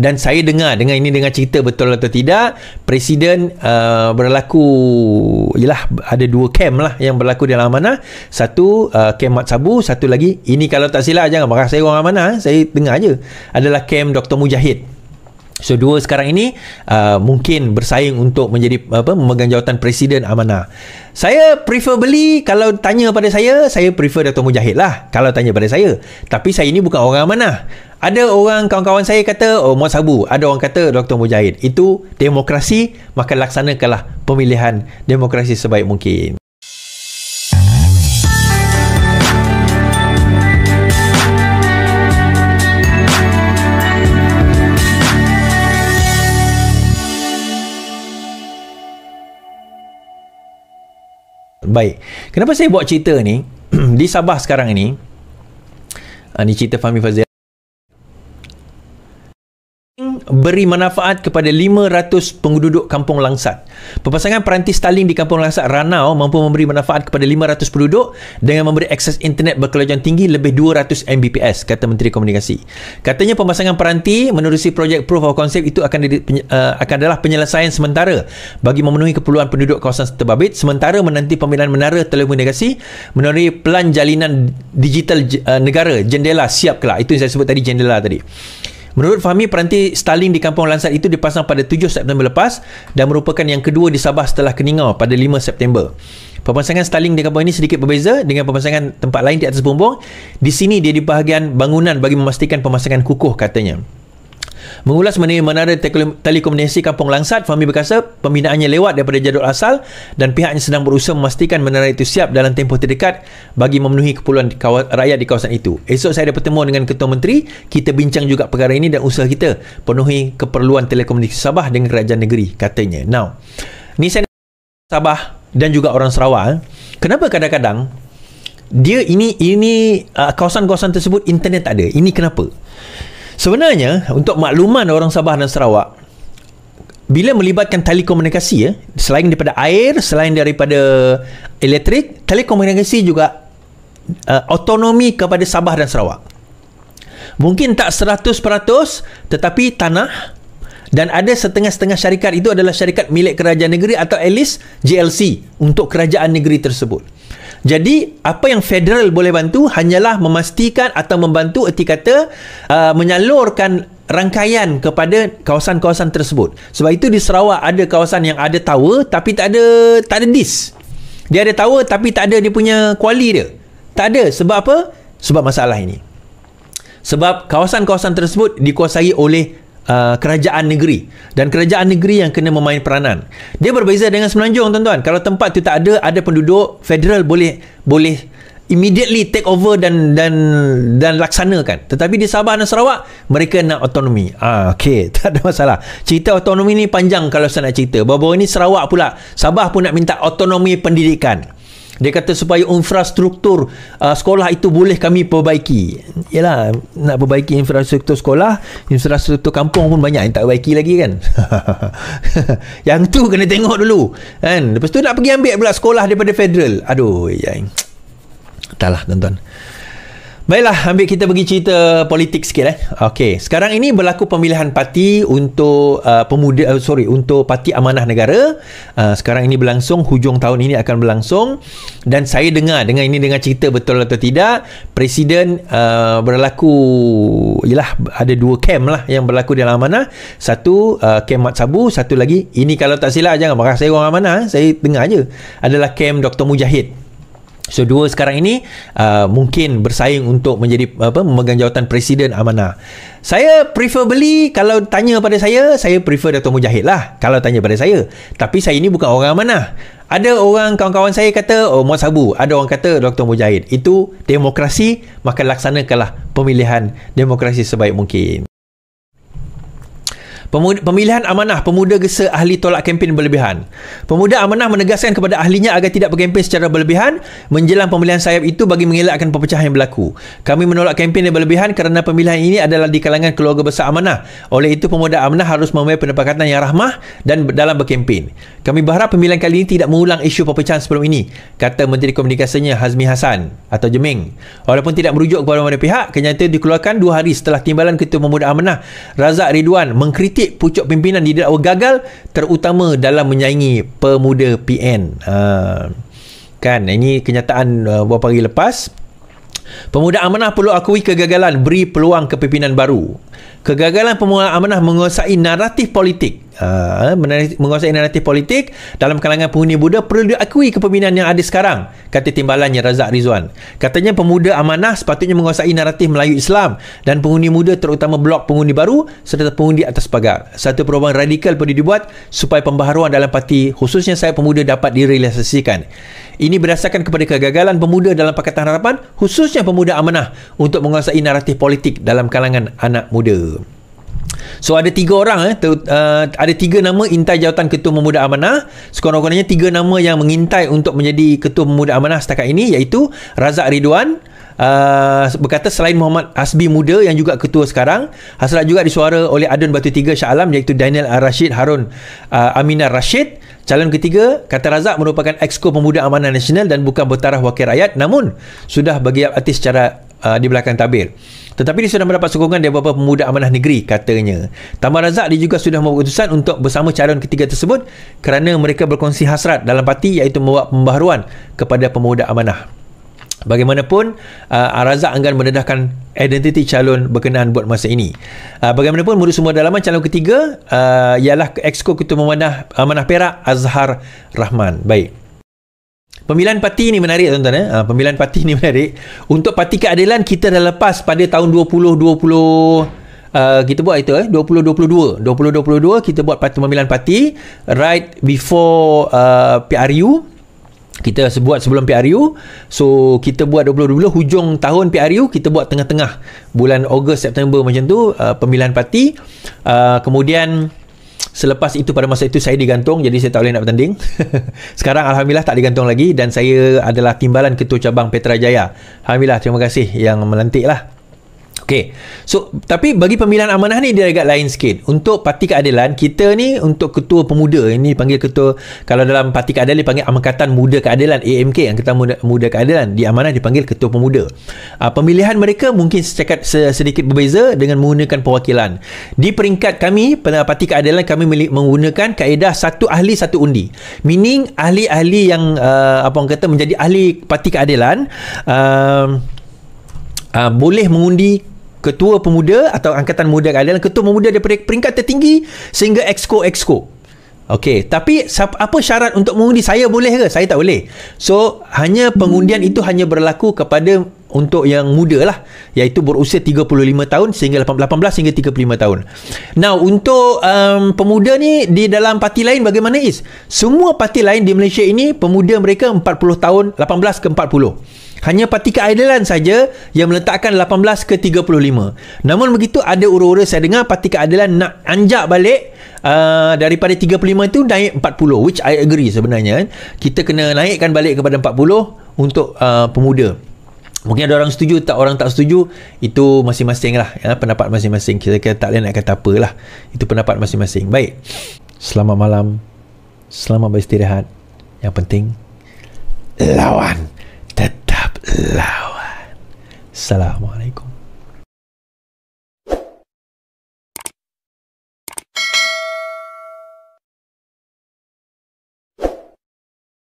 dan saya dengar dengan ini dengan cerita betul atau tidak presiden uh, berlaku ialah ada dua kem lah yang berlaku di dalam amanah satu uh, kem Mat Sabu satu lagi ini kalau tak silap jangan marah saya orang amanah eh. saya dengar je adalah kem Dr. Mujahid So dua sekarang ini uh, mungkin bersaing untuk menjadi apa memegang jawatan presiden amanah. Saya preferably kalau tanya pada saya, saya prefer Dato' Mujahid lah kalau tanya pada saya. Tapi saya ini bukan orang amanah. Ada orang kawan-kawan saya kata oh Muhammad Sabu, ada orang kata Dr. Mujahid. Itu demokrasi maka laksanakanlah pemilihan demokrasi sebaik mungkin. Baik. Kenapa saya buat cerita ni di Sabah sekarang ah, ni? Ini cerita Fahmi Fazil beri manfaat kepada 500 penduduk Kampung Langsat. Pemasangan peranti Starlink di Kampung Langsat Ranau mampu memberi manfaat kepada 500 penduduk dengan memberi akses internet berkelajuan tinggi lebih 200 Mbps, kata Menteri Komunikasi. Katanya pemasangan peranti menerusi projek Proof of Concept itu akan, didi, peny, uh, eh, akan adalah penyelesaian sementara bagi memenuhi keperluan penduduk kawasan terbabit sementara menanti pemilihan menara telekomunikasi menerusi pelan jalinan digital uh, negara jendela siap kelak. Itu yang saya sebut tadi jendela tadi. Menurut Fahmi, peranti Starling di Kampung Lansat itu dipasang pada 7 September lepas dan merupakan yang kedua di Sabah setelah Keningau pada 5 September. Pemasangan Starling di Kampung ini sedikit berbeza dengan pemasangan tempat lain di atas bumbung. Di sini dia di bahagian bangunan bagi memastikan pemasangan kukuh katanya. Mengulas mengenai menara telekomunikasi Kampung Langsat, Fahmi berkata pembinaannya lewat daripada jadual asal dan pihaknya sedang berusaha memastikan menara itu siap dalam tempoh terdekat bagi memenuhi keperluan rakyat di kawasan itu. Esok saya ada pertemuan dengan Ketua Menteri, kita bincang juga perkara ini dan usaha kita penuhi keperluan telekomunikasi Sabah dengan kerajaan negeri, katanya. Now, ni saya Sabah dan juga orang Sarawak, eh, kenapa kadang-kadang dia ini ini uh, kawasan-kawasan tersebut internet tak ada ini kenapa Sebenarnya untuk makluman orang Sabah dan Sarawak bila melibatkan telekomunikasi ya selain daripada air selain daripada elektrik telekomunikasi juga otonomi uh, kepada Sabah dan Sarawak. Mungkin tak 100% tetapi tanah dan ada setengah-setengah syarikat itu adalah syarikat milik kerajaan negeri atau at least GLC untuk kerajaan negeri tersebut. Jadi apa yang federal boleh bantu hanyalah memastikan atau membantu erti kata uh, menyalurkan rangkaian kepada kawasan-kawasan tersebut. Sebab itu di Sarawak ada kawasan yang ada tower tapi tak ada tak ada dis. Dia ada tower tapi tak ada dia punya kuali dia. Tak ada sebab apa? Sebab masalah ini. Sebab kawasan-kawasan tersebut dikuasai oleh uh, kerajaan negeri dan kerajaan negeri yang kena memain peranan. Dia berbeza dengan semenanjung tuan-tuan. Kalau tempat tu tak ada ada penduduk, federal boleh boleh immediately take over dan dan dan laksanakan. Tetapi di Sabah dan Sarawak, mereka nak autonomi. Ah, okey, tak ada masalah. Cerita autonomi ni panjang kalau saya nak cerita. Baru-baru ni Sarawak pula, Sabah pun nak minta autonomi pendidikan dia kata supaya infrastruktur uh, sekolah itu boleh kami perbaiki. Yalah, nak perbaiki infrastruktur sekolah, infrastruktur kampung pun banyak yang tak perbaiki lagi kan. yang tu kena tengok dulu. Kan? Lepas tu nak pergi ambil pula sekolah daripada federal. Aduh, yang... lah, tuan-tuan. Baiklah, ambil kita pergi cerita politik sikit eh. Okey, sekarang ini berlaku pemilihan parti untuk uh, pemuda uh, sorry, untuk Parti Amanah Negara. Uh, sekarang ini berlangsung, hujung tahun ini akan berlangsung dan saya dengar dengan ini dengan cerita betul atau tidak, presiden uh, berlaku ialah ada dua kem lah yang berlaku dalam Amanah. Satu uh, kem Mat Sabu, satu lagi ini kalau tak silap jangan marah saya orang Amanah, eh. saya dengar aja Adalah kem Dr. Mujahid. So dua sekarang ini uh, mungkin bersaing untuk menjadi apa memegang jawatan presiden amanah. Saya preferably kalau tanya pada saya, saya prefer Dato' Mujahid lah kalau tanya pada saya. Tapi saya ini bukan orang amanah. Ada orang kawan-kawan saya kata oh Muhammad Sabu, ada orang kata Dr. Mujahid. Itu demokrasi maka laksanakanlah pemilihan demokrasi sebaik mungkin. Pemilihan amanah pemuda gesa ahli tolak kempen berlebihan. Pemuda amanah menegaskan kepada ahlinya agar tidak berkempen secara berlebihan menjelang pemilihan sayap itu bagi mengelakkan perpecahan yang berlaku. Kami menolak kempen yang berlebihan kerana pemilihan ini adalah di kalangan keluarga besar amanah. Oleh itu pemuda amanah harus mempunyai pendapatan yang rahmah dan dalam berkempen. Kami berharap pemilihan kali ini tidak mengulang isu perpecahan sebelum ini, kata Menteri Komunikasinya Hazmi Hasan atau Jeming. Walaupun tidak merujuk kepada mana pihak, kenyataan dikeluarkan dua hari setelah timbalan Ketua Pemuda Amanah Razak Ridwan mengkritik elit pucuk pimpinan di dakwa gagal terutama dalam menyaingi pemuda PN. Ha. Ah, kan ini kenyataan uh, beberapa hari lepas Pemuda Amanah perlu akui kegagalan beri peluang kepimpinan baru. Kegagalan Pemuda Amanah menguasai naratif politik Uh, eh, menguasai naratif politik dalam kalangan penghuni Buddha perlu diakui kepemimpinan yang ada sekarang kata timbalannya Razak Rizwan katanya pemuda amanah sepatutnya menguasai naratif Melayu Islam dan penghuni muda terutama blok penghuni baru serta penghuni atas pagar satu perubahan radikal perlu dibuat supaya pembaharuan dalam parti khususnya saya pemuda dapat direalisasikan ini berdasarkan kepada kegagalan pemuda dalam Pakatan Harapan khususnya pemuda amanah untuk menguasai naratif politik dalam kalangan anak muda So ada tiga orang eh, ter, uh, Ada tiga nama Intai jawatan Ketua Pemuda Amanah Sekurang-kurangnya Tiga nama yang mengintai Untuk menjadi Ketua Pemuda Amanah Setakat ini Iaitu Razak Ridwan Uh, berkata selain Muhammad Asbi muda yang juga ketua sekarang hasrat juga disuara oleh Adun Batu Tiga Shah Alam iaitu Daniel Rashid Harun uh, Aminah Rashid calon ketiga kata Razak merupakan exco pemuda amanah nasional dan bukan bertaraf wakil rakyat namun sudah bagi artis secara uh, di belakang tabir. Tetapi dia sudah mendapat sokongan dari beberapa pemuda amanah negeri katanya. Tamar Razak dia juga sudah membuat keputusan untuk bersama calon ketiga tersebut kerana mereka berkongsi hasrat dalam parti iaitu membawa pembaharuan kepada pemuda amanah. Bagaimanapun, uh, Razak enggan mendedahkan identiti calon berkenaan buat masa ini. Uh, bagaimanapun, menurut semua dalaman, calon ketiga uh, ialah Exco Ketua Amanah, Amanah Perak, Azhar Rahman. Baik. Pemilihan parti ni menarik tuan-tuan eh. Ah, pemilihan parti ni menarik. Untuk parti keadilan kita dah lepas pada tahun 2020 Uh, ah, kita buat itu eh 2022 2022 kita buat parti pemilihan parti right before uh, ah, PRU kita buat sebelum PRU so kita buat 2022 hujung tahun PRU kita buat tengah-tengah bulan Ogos September macam tu uh, pemilihan parti uh, kemudian Selepas itu pada masa itu saya digantung jadi saya tak boleh nak bertanding. Sekarang alhamdulillah tak digantung lagi dan saya adalah timbalan ketua cabang Petra Jaya. Alhamdulillah terima kasih yang melantiklah. lah. Okay, So tapi bagi pemilihan amanah ni dia agak lain sikit. Untuk parti keadilan kita ni untuk ketua pemuda ini panggil ketua kalau dalam parti keadilan panggil amakatan muda keadilan AMK yang kita muda, muda keadilan di amanah dipanggil ketua pemuda. Uh, pemilihan mereka mungkin secekat, sedikit berbeza dengan menggunakan perwakilan. Di peringkat kami parti keadilan kami menggunakan kaedah satu ahli satu undi. Meaning ahli-ahli yang uh, apa orang kata menjadi ahli parti keadilan uh, Uh, boleh mengundi ketua pemuda atau angkatan muda kan dalam ketua pemuda daripada peringkat tertinggi sehingga exco exco Okey, tapi apa syarat untuk mengundi? Saya boleh ke? Saya tak boleh. So, hanya pengundian hmm. itu hanya berlaku kepada untuk yang muda lah. Iaitu berusia 35 tahun sehingga 18 sehingga 35 tahun. Now, untuk um, pemuda ni di dalam parti lain bagaimana is? Semua parti lain di Malaysia ini pemuda mereka 40 tahun, 18 ke 40. Hanya patika keadilan saja yang meletakkan 18 ke 35. Namun begitu ada urut-urut saya dengar patika keadilan nak anjak balik uh, daripada 35 itu naik 40 which I agree sebenarnya. Kita kena naikkan balik kepada 40 untuk uh, pemuda. Mungkin ada orang setuju tak orang tak setuju itu masing-masing lah ya, pendapat masing-masing. Kita, kita tak boleh nak kata lah Itu pendapat masing-masing. Baik. Selamat malam. Selamat beristirahat. Yang penting lawan lawan. Assalamualaikum.